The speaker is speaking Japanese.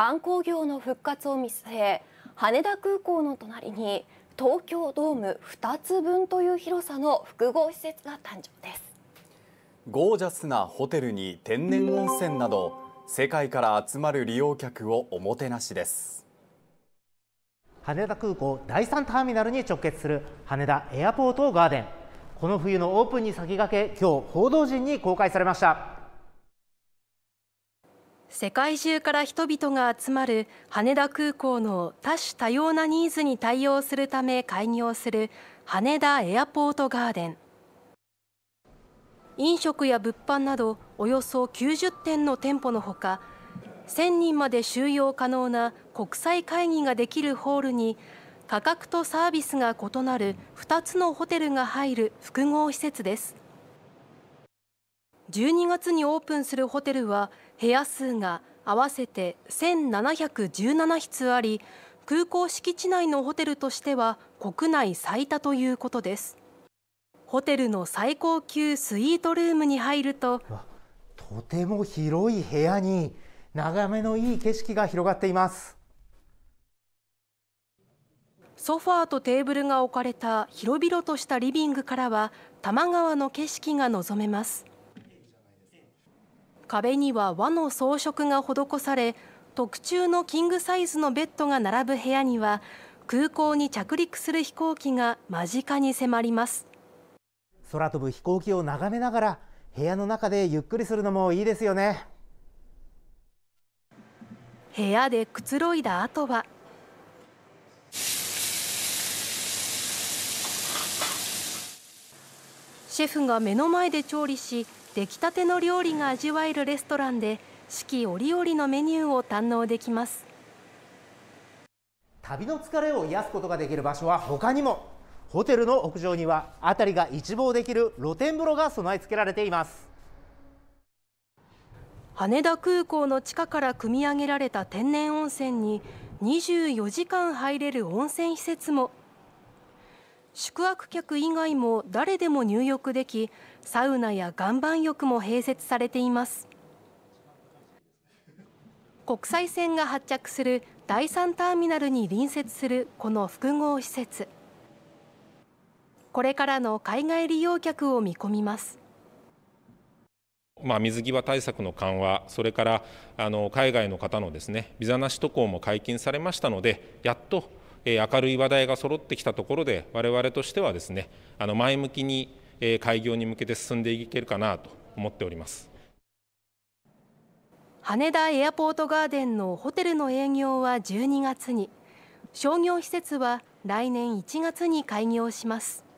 観光業の復活を見据え羽田空港の隣に東京ドーム2つ分という広さの複合施設が誕生ですゴージャスなホテルに天然温泉など世界から集まる利用客をおもてなしです羽田空港第3ターミナルに直結する羽田エアポートガーデンこの冬のオープンに先駆け今日報道陣に公開されました世界中から人々が集まる羽田空港の多種多様なニーズに対応するため開業する羽田エアポートガーデン飲食や物販などおよそ90店の店舗のほか1000人まで収容可能な国際会議ができるホールに価格とサービスが異なる2つのホテルが入る複合施設です12月にオープンするホテルは部屋数が合わせて1717室あり空港敷地内のホテルとしては国内最多ということですホテルの最高級スイートルームに入るととても広い部屋に眺めのいい景色が広がっていますソファーとテーブルが置かれた広々としたリビングからは多摩川の景色が望めます壁には和の装飾が施され特注のキングサイズのベッドが並ぶ部屋には空港に着陸する飛行機が間近に迫ります空飛ぶ飛行機を眺めながら部屋の中でゆっくりするのもいいですよね部屋でくつろいだ後はシェフが目の前で調理し出来たての料理が味わえるレストランで四季折々のメニューを堪能できます旅の疲れを癒すことができる場所は他にもホテルの屋上には辺りが一望できる露天風呂が備え付けられています羽田空港の地下から汲み上げられた天然温泉に24時間入れる温泉施設も宿泊客以外も誰でも入浴できサウナや岩盤浴も併設されています国際線が発着する第3ターミナルに隣接するこの複合施設これからの海外利用客を見込みますまあ、水際対策の緩和、それからあの海外の方のですねビザなし渡航も解禁されましたので、やっと明るい話題が揃ってきたところで、われわれとしてはですね、前向きに開業に向けて進んでいけるかなと思っております羽田エアポートガーデンのホテルの営業は12月に、商業施設は来年1月に開業します。